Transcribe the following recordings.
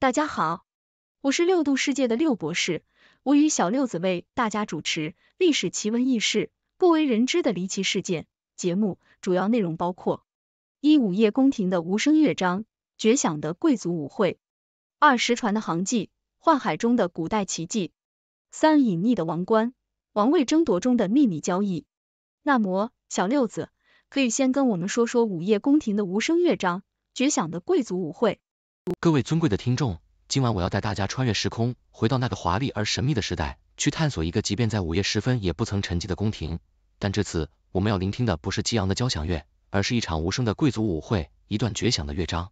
大家好，我是六度世界的六博士，我与小六子为大家主持《历史奇闻异事：不为人知的离奇事件》节目，主要内容包括：一、午夜宫廷的无声乐章，绝响的贵族舞会；二、失传的航迹，幻海中的古代奇迹；三、隐匿的王冠，王位争夺中的秘密交易。那么，小六子可以先跟我们说说午夜宫廷的无声乐章，绝响的贵族舞会。各位尊贵的听众，今晚我要带大家穿越时空，回到那个华丽而神秘的时代，去探索一个即便在午夜时分也不曾沉寂的宫廷。但这次我们要聆听的不是激昂的交响乐，而是一场无声的贵族舞会，一段绝响的乐章。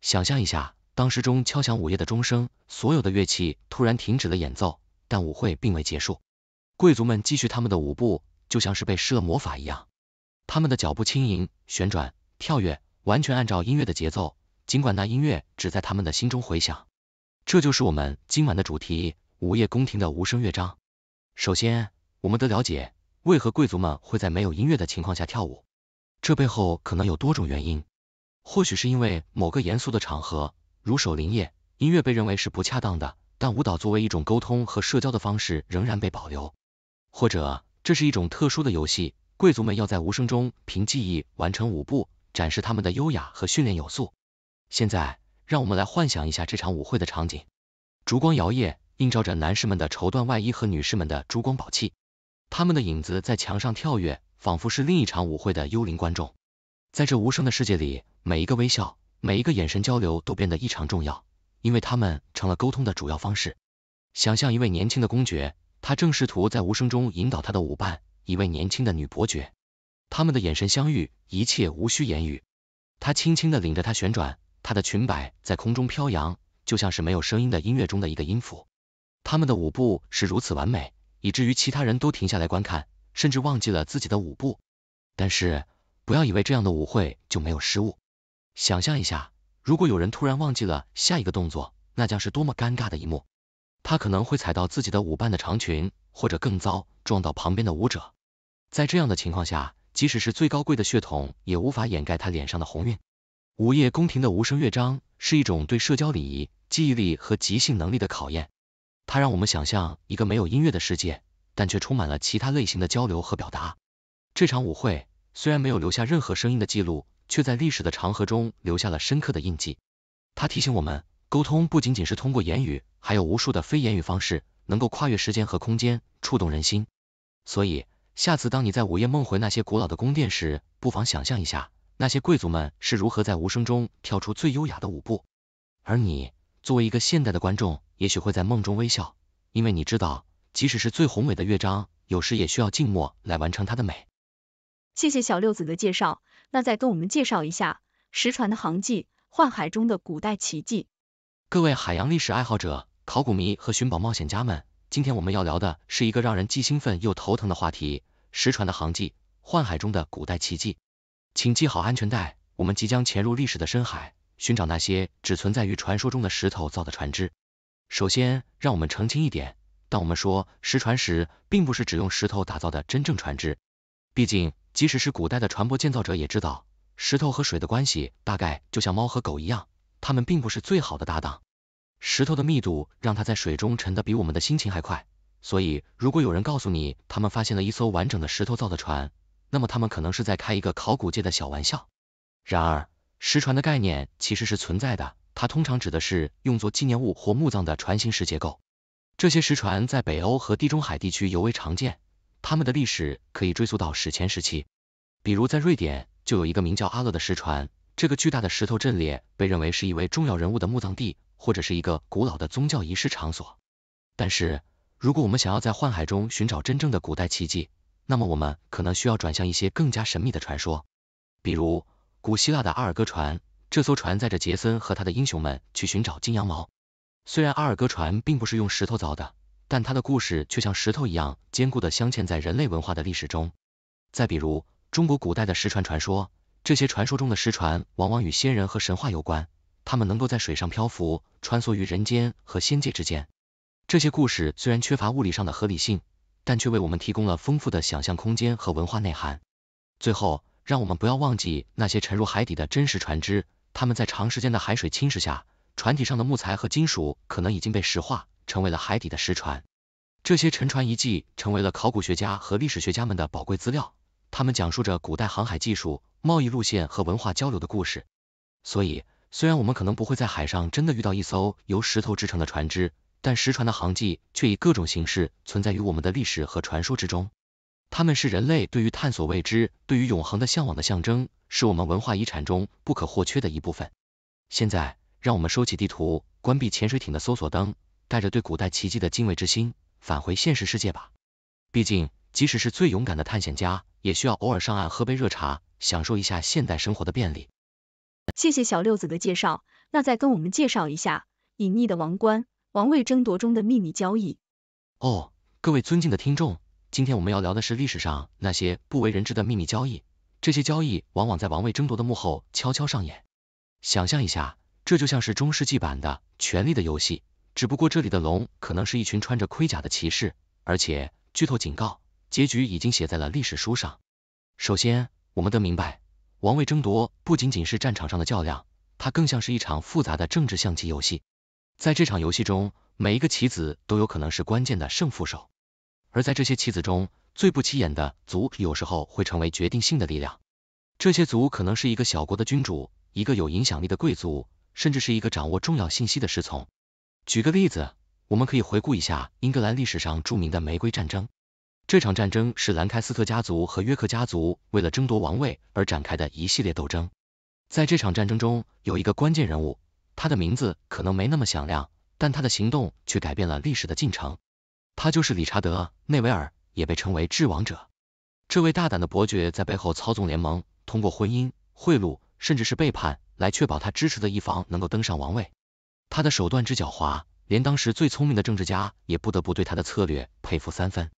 想象一下，当时钟敲响午夜的钟声，所有的乐器突然停止了演奏，但舞会并未结束，贵族们继续他们的舞步，就像是被施了魔法一样，他们的脚步轻盈、旋转、跳跃，完全按照音乐的节奏。尽管那音乐只在他们的心中回响，这就是我们今晚的主题：午夜宫廷的无声乐章。首先，我们得了解为何贵族们会在没有音乐的情况下跳舞。这背后可能有多种原因。或许是因为某个严肃的场合，如守灵夜，音乐被认为是不恰当的，但舞蹈作为一种沟通和社交的方式仍然被保留。或者，这是一种特殊的游戏，贵族们要在无声中凭记忆完成舞步，展示他们的优雅和训练有素。现在，让我们来幻想一下这场舞会的场景。烛光摇曳，映照着男士们的绸缎外衣和女士们的珠光宝气，他们的影子在墙上跳跃，仿佛是另一场舞会的幽灵观众。在这无声的世界里，每一个微笑，每一个眼神交流都变得异常重要，因为他们成了沟通的主要方式。想象一位年轻的公爵，他正试图在无声中引导他的舞伴，一位年轻的女伯爵。他们的眼神相遇，一切无需言语。他轻轻地领着她旋转。她的裙摆在空中飘扬，就像是没有声音的音乐中的一个音符。他们的舞步是如此完美，以至于其他人都停下来观看，甚至忘记了自己的舞步。但是，不要以为这样的舞会就没有失误。想象一下，如果有人突然忘记了下一个动作，那将是多么尴尬的一幕。他可能会踩到自己的舞伴的长裙，或者更糟，撞到旁边的舞者。在这样的情况下，即使是最高贵的血统也无法掩盖他脸上的红晕。午夜宫廷的无声乐章是一种对社交礼仪、记忆力和即兴能力的考验。它让我们想象一个没有音乐的世界，但却充满了其他类型的交流和表达。这场舞会虽然没有留下任何声音的记录，却在历史的长河中留下了深刻的印记。它提醒我们，沟通不仅仅是通过言语，还有无数的非言语方式，能够跨越时间和空间，触动人心。所以，下次当你在午夜梦回那些古老的宫殿时，不妨想象一下。那些贵族们是如何在无声中跳出最优雅的舞步？而你作为一个现代的观众，也许会在梦中微笑，因为你知道，即使是最宏伟的乐章，有时也需要静默来完成它的美。谢谢小六子的介绍，那再跟我们介绍一下《石船的航迹：幻海中的古代奇迹》。各位海洋历史爱好者、考古迷和寻宝冒险家们，今天我们要聊的是一个让人既兴奋又头疼的话题——石船的航迹：幻海中的古代奇迹。请系好安全带，我们即将潜入历史的深海，寻找那些只存在于传说中的石头造的船只。首先，让我们澄清一点，当我们说石船时，并不是指用石头打造的真正船只。毕竟，即使是古代的船舶建造者也知道，石头和水的关系大概就像猫和狗一样，它们并不是最好的搭档。石头的密度让它在水中沉得比我们的心情还快，所以如果有人告诉你他们发现了一艘完整的石头造的船，那么他们可能是在开一个考古界的小玩笑。然而，石船的概念其实是存在的，它通常指的是用作纪念物或墓葬的船形石结构。这些石船在北欧和地中海地区尤为常见，它们的历史可以追溯到史前时期。比如在瑞典就有一个名叫阿勒的石船，这个巨大的石头阵列被认为是一位重要人物的墓葬地，或者是一个古老的宗教仪式场所。但是，如果我们想要在幻海中寻找真正的古代奇迹，那么我们可能需要转向一些更加神秘的传说，比如古希腊的阿尔戈船，这艘船载着杰森和他的英雄们去寻找金羊毛。虽然阿尔戈船并不是用石头造的，但它的故事却像石头一样坚固地镶嵌在人类文化的历史中。再比如中国古代的石船传说，这些传说中的石船往往与仙人和神话有关，它们能够在水上漂浮，穿梭于人间和仙界之间。这些故事虽然缺乏物理上的合理性。但却为我们提供了丰富的想象空间和文化内涵。最后，让我们不要忘记那些沉入海底的真实船只，它们在长时间的海水侵蚀下，船体上的木材和金属可能已经被石化，成为了海底的石船。这些沉船遗迹成为了考古学家和历史学家们的宝贵资料，他们讲述着古代航海技术、贸易路线和文化交流的故事。所以，虽然我们可能不会在海上真的遇到一艘由石头制成的船只。但石船的航迹却以各种形式存在于我们的历史和传说之中，它们是人类对于探索未知、对于永恒的向往的象征，是我们文化遗产中不可或缺的一部分。现在，让我们收起地图，关闭潜水艇的搜索灯，带着对古代奇迹的敬畏之心，返回现实世界吧。毕竟，即使是最勇敢的探险家，也需要偶尔上岸喝杯热茶，享受一下现代生活的便利。谢谢小六子的介绍，那再跟我们介绍一下《隐匿的王冠》。王位争夺中的秘密交易。哦，各位尊敬的听众，今天我们要聊的是历史上那些不为人知的秘密交易。这些交易往往在王位争夺的幕后悄悄上演。想象一下，这就像是中世纪版的《权力的游戏》，只不过这里的龙可能是一群穿着盔甲的骑士。而且，剧透警告，结局已经写在了历史书上。首先，我们得明白，王位争夺不仅仅是战场上的较量，它更像是一场复杂的政治象棋游戏。在这场游戏中，每一个棋子都有可能是关键的胜负手。而在这些棋子中，最不起眼的卒有时候会成为决定性的力量。这些卒可能是一个小国的君主，一个有影响力的贵族，甚至是一个掌握重要信息的侍从。举个例子，我们可以回顾一下英格兰历史上著名的玫瑰战争。这场战争是兰开斯特家族和约克家族为了争夺王位而展开的一系列斗争。在这场战争中，有一个关键人物。他的名字可能没那么响亮，但他的行动却改变了历史的进程。他就是理查德·内维尔，也被称为“智王者”。这位大胆的伯爵在背后操纵联盟，通过婚姻、贿赂，甚至是背叛，来确保他支持的一方能够登上王位。他的手段之狡猾，连当时最聪明的政治家也不得不对他的策略佩服三分。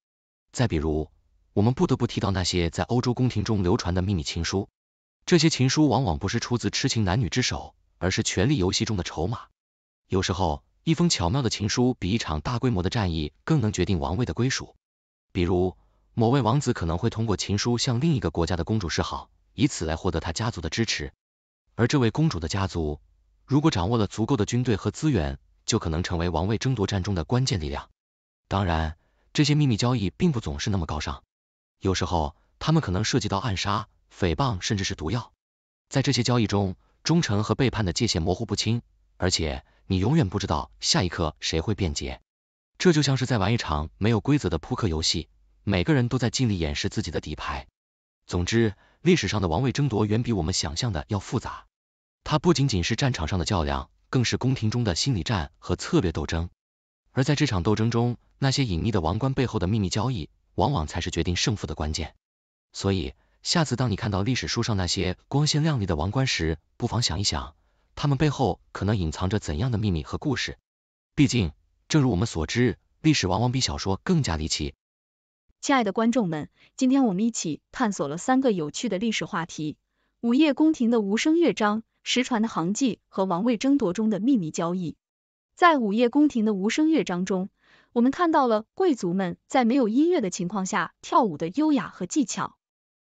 再比如，我们不得不提到那些在欧洲宫廷中流传的秘密情书。这些情书往往不是出自痴情男女之手。而是权力游戏中的筹码。有时候，一封巧妙的情书比一场大规模的战役更能决定王位的归属。比如，某位王子可能会通过情书向另一个国家的公主示好，以此来获得他家族的支持。而这位公主的家族，如果掌握了足够的军队和资源，就可能成为王位争夺战中的关键力量。当然，这些秘密交易并不总是那么高尚。有时候，他们可能涉及到暗杀、诽谤，甚至是毒药。在这些交易中，忠诚和背叛的界限模糊不清，而且你永远不知道下一刻谁会变节。这就像是在玩一场没有规则的扑克游戏，每个人都在尽力掩饰自己的底牌。总之，历史上的王位争夺远比我们想象的要复杂。它不仅仅是战场上的较量，更是宫廷中的心理战和策略斗争。而在这场斗争中，那些隐秘的王冠背后的秘密交易，往往才是决定胜负的关键。所以，下次当你看到历史书上那些光鲜亮丽的王冠时，不妨想一想，他们背后可能隐藏着怎样的秘密和故事。毕竟，正如我们所知，历史往往比小说更加离奇。亲爱的观众们，今天我们一起探索了三个有趣的历史话题：午夜宫廷的无声乐章、失传的行迹和王位争夺中的秘密交易。在午夜宫廷的无声乐章中，我们看到了贵族们在没有音乐的情况下跳舞的优雅和技巧。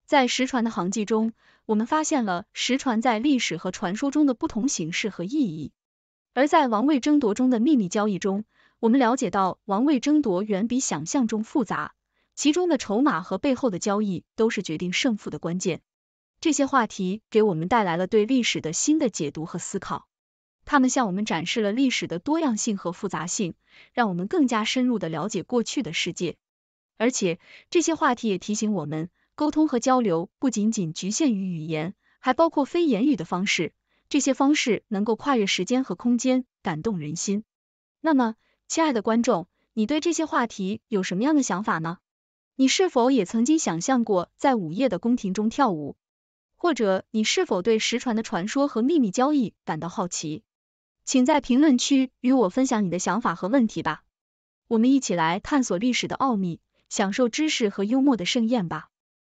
在石船的航迹中，我们发现了石船在历史和传说中的不同形式和意义；而在王位争夺中的秘密交易中，我们了解到王位争夺远比想象中复杂，其中的筹码和背后的交易都是决定胜负的关键。这些话题给我们带来了对历史的新的解读和思考，他们向我们展示了历史的多样性和复杂性，让我们更加深入的了解过去的世界。而且，这些话题也提醒我们。沟通和交流不仅仅局限于语言，还包括非言语的方式。这些方式能够跨越时间和空间，感动人心。那么，亲爱的观众，你对这些话题有什么样的想法呢？你是否也曾经想象过在午夜的宫廷中跳舞？或者你是否对石船的传说和秘密交易感到好奇？请在评论区与我分享你的想法和问题吧。我们一起来探索历史的奥秘，享受知识和幽默的盛宴吧。